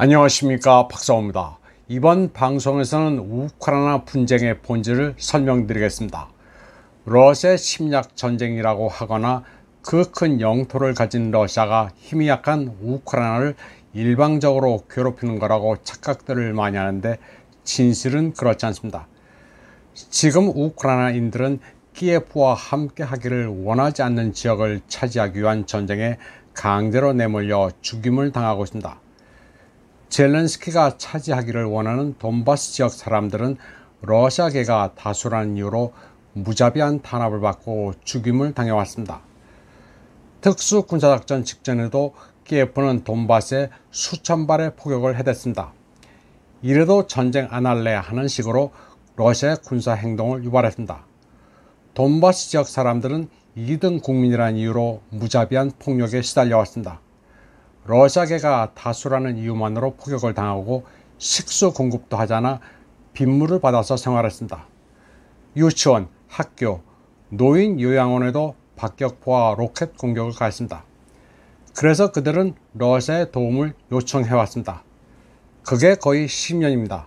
안녕하십니까 박사호입니다. 이번 방송에서는 우크라이나 분쟁의 본질을 설명드리겠습니다. 러시아 침략 전쟁이라고 하거나 그 큰 영토를 가진 러시아가 힘이 약한 우크라이나를 일방적으로 괴롭히는 거라고 착각들을 많이 하는데 진실은 그렇지 않습니다. 지금 우크라이나인들은 키예프와 함께 하기를 원하지 않는 지역을 차지하기 위한 전쟁에 강제로 내몰려 죽임을 당하고 있습니다. 젤렌스키가 차지하기를 원하는 돈바스 지역 사람들은 러시아계가 다수라는 이유로 무자비한 탄압을 받고 죽임을 당해왔습니다. 특수 군사작전 직전에도 키예프는 돈바스에 수천 발의 포격을 해댔습니다. 이래도 전쟁 안 할래 하는 식으로 러시아의 군사 행동을 유발했습니다. 돈바스 지역 사람들은 2든 국민이라는 이유로 무자비한 폭력에 시달려왔습니다. 러시아계가 다수라는 이유만으로 폭격을 당하고 식수 공급도 하잖아 빗물을 받아서 생활했습니다. 유치원, 학교, 노인 요양원에도 박격포와 로켓 공격을 가했습니다. 그래서 그들은 러시아의 도움을 요청해왔습니다. 그게 거의 10년입니다.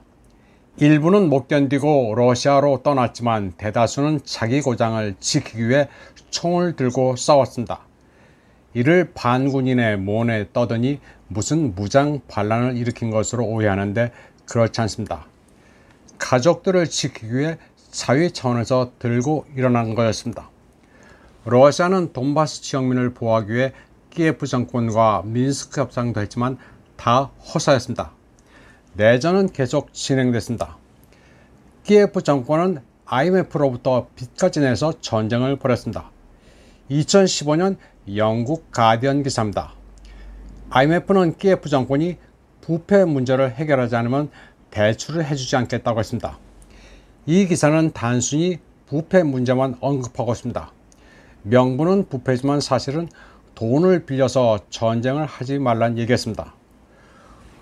일부는 못 견디고 러시아로 떠났지만 대다수는 자기 고장을 지키기 위해 총을 들고 싸웠습니다. 이를 반군인의 모에 떠더니 무슨 무장 반란을 일으킨 것으로 오해하는데 그렇지 않습니다. 가족들을 지키기 위해 사위 차원에서 들고 일어난 거였습니다. 러시아는 돈바스 지역민을 보호하기 위해 키예프 정권과 민스크 협상도 했지만 다 허사였습니다. 내전은 계속 진행됐습니다. 키예프 정권은 IMF로부터 빚까지 내서 전쟁을 벌였습니다. 2015년 영국 가디언 기사입니다. IMF는 KF 정권이 부패 문제를 해결하지 않으면 대출을 해주지 않겠다고 했습니다. 이 기사는 단순히 부패 문제만 언급하고 있습니다. 명분은 부패지만 사실은 돈을 빌려서 전쟁을 하지 말란 얘기했습니다.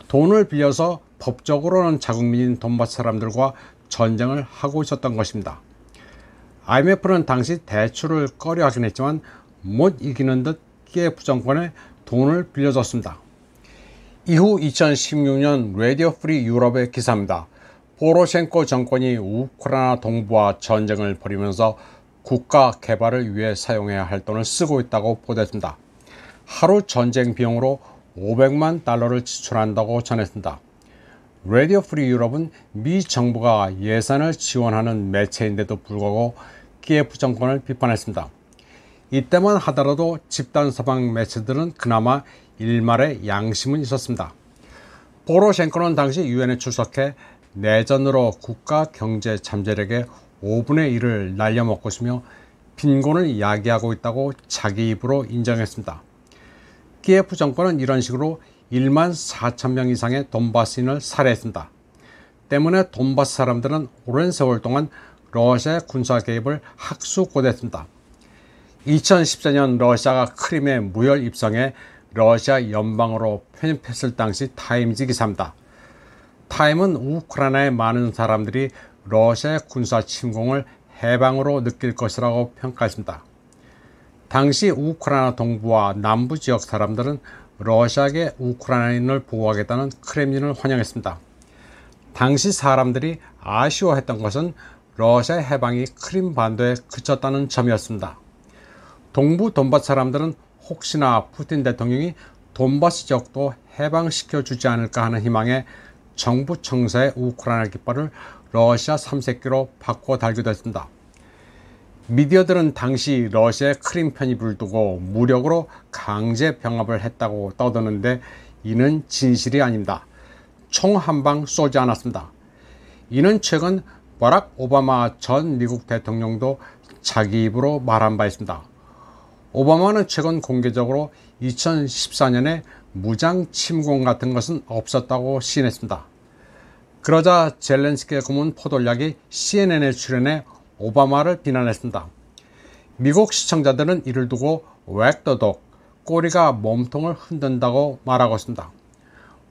돈을 빌려서 법적으로는 자국민인 돈밭 사람들과 전쟁을 하고 있었던 것입니다. IMF는 당시 대출을 꺼려 하긴 했지만 못 이기는 듯 KF 정권에 돈을 빌려줬습니다. 이후 2016년 레디오 프리 유럽의 기사입니다. 포로셴코 정권이 우크라이나 동부와 전쟁을 벌이면서 국가 개발을 위해 사용해야 할 돈을 쓰고 있다고 보도했습니다. 하루 전쟁 비용으로 500만 달러를 지출한다고 전했습니다. 레디오 프리 유럽은 미 정부가 예산을 지원하는 매체인데도 불구하고 키예프 정권을 비판했습니다. 이때만 하더라도 집단 서방 매체들은 그나마 일말의 양심은 있었습니다. 포로셴코는 당시 유엔에 출석해 내전으로 국가 경제 잠재력의 5분의 1을 날려먹고 있으며 빈곤을 야기하고 있다고 자기 입으로 인정했습니다. 키예프 정권은 이런 식으로 1만 4천 명 이상의 돈바스인을 살해했습니다. 때문에 돈바스 사람들은 오랜 세월 동안 러시아의 군사 개입을 학수고대했습니다. 2014년 러시아가 크림의 무혈 입성에 러시아 연방으로 편입했을 당시 타임즈 기사입니다. 타임은 우크라이나의 많은 사람들이 러시아의 군사 침공을 해방으로 느낄 것이라고 평가했습니다. 당시 우크라이나 동부와 남부 지역 사람들은 러시아계 우크라이나인을 보호하겠다는 크렘린을 환영했습니다. 당시 사람들이 아쉬워했던 것은 러시아 해방이 크림 반도에 그쳤다는 점이었습니다. 동부 돈바스 사람들은 혹시나 푸틴 대통령이 돈바스 지역도 해방시켜 주지 않을까 하는 희망에 정부 청사의 우크라이나 깃발을 러시아 삼색기로 바꿔 달기도 했습니다. 미디어들은 당시 러시아의 크림 편입을 두고 무력으로 강제 병합을 했다고 떠드는데 이는 진실이 아닙니다. 총 한 방 쏘지 않았습니다. 이는 최근 버락 오바마 전 미국 대통령도 자기 입으로 말한 바 있습니다. 오바마는 최근 공개적으로 2014년에 무장 침공 같은 것은 없었다고 시인했습니다. 그러자 젤렌스키의 고문 포돌약이 CNN에 출연해 오바마를 비난했습니다. 미국 시청자들은 이를 두고 웩더독 꼬리가 몸통을 흔든다고 말하고 있습니다.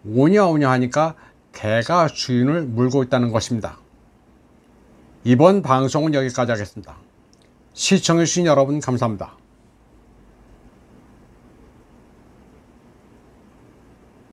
오냐오냐 하니까 개가 주인을 물고 있다는 것입니다. 이번 방송은 여기까지 하겠습니다. 시청해주신 여러분 감사합니다.